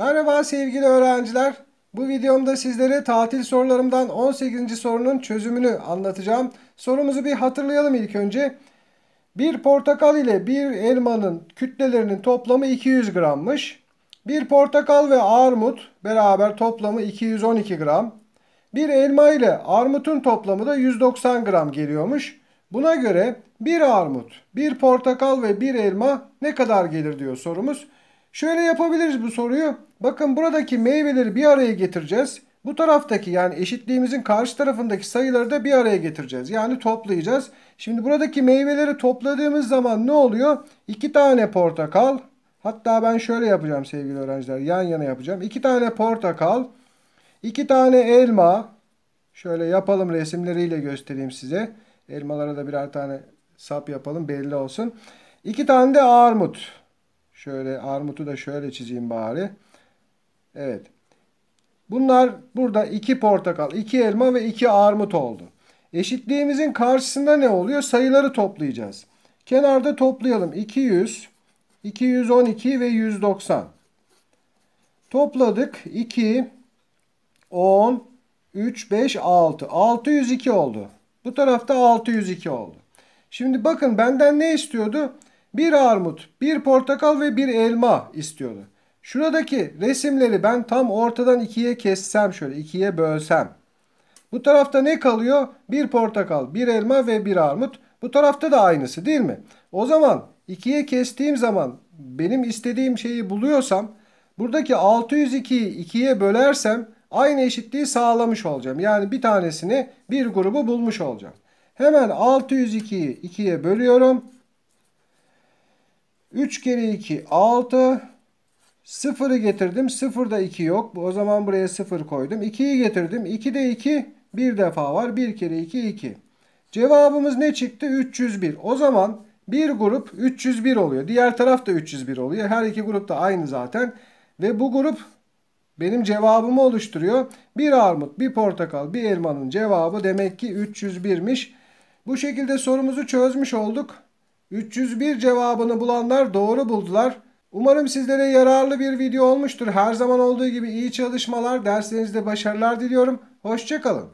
Merhaba sevgili öğrenciler. Bu videomda sizlere tatil sorularımdan 18. sorunun çözümünü anlatacağım. Sorumuzu bir hatırlayalım ilk önce. Bir portakal ile bir elmanın kütlelerinin toplamı 200 grammış. Bir portakal ve armut beraber toplamı 212 gram. Bir elma ile armutun toplamı da 190 gram geliyormuş. Buna göre bir armut, bir portakal ve bir elma ne kadar gelir diyor sorumuz. Şöyle yapabiliriz bu soruyu. Bakın buradaki meyveleri bir araya getireceğiz. Bu taraftaki yani eşitliğimizin karşı tarafındaki sayıları da bir araya getireceğiz. Yani toplayacağız. Şimdi buradaki meyveleri topladığımız zaman ne oluyor? 2 tane portakal. Hatta ben şöyle yapacağım sevgili öğrenciler. Yan yana yapacağım. 2 tane portakal. 2 tane elma. Şöyle yapalım resimleriyle göstereyim size. Elmalara da birer tane sap yapalım belli olsun. 2 tane de armut. Şöyle armutu da şöyle çizeyim bari. Evet. Bunlar burada iki portakal, iki elma ve iki armut oldu. Eşitliğimizin karşısında ne oluyor? Sayıları toplayacağız. Kenarda toplayalım. 200, 212 ve 190. Topladık. 2, 10, 3, 5, 6. 602 oldu. Bu tarafta 602 oldu. Şimdi bakın benden ne istiyordu? Bir armut, bir portakal ve bir elma istiyordu. Şuradaki resimleri ben tam ortadan ikiye kessem şöyle ikiye bölsem. Bu tarafta ne kalıyor? Bir portakal, bir elma ve bir armut. Bu tarafta da aynısı değil mi? O zaman ikiye kestiğim zaman benim istediğim şeyi buluyorsam buradaki 602'yi ikiye bölersem aynı eşitliği sağlamış olacağım. Yani bir tanesini bir grubu bulmuş olacağım. Hemen 602'yi ikiye bölüyorum. 3 kere 2 6. 0'ı getirdim. 0'da 2 yok. O zaman buraya 0 koydum. 2'yi getirdim. 2 de 2 bir defa var. 1 kere 2 2. Cevabımız ne çıktı? 301. O zaman bir grup 301 oluyor. Diğer taraf da 301 oluyor. Her iki grup da aynı zaten. Ve bu grup benim cevabımı oluşturuyor. Bir armut, bir portakal, bir elmanın cevabı demek ki 301'miş. Bu şekilde sorumuzu çözmüş olduk. 301 cevabını bulanlar doğru buldular. Umarım sizlere yararlı bir video olmuştur. Her zaman olduğu gibi iyi çalışmalar, derslerinizde başarılar diliyorum. Hoşçakalın.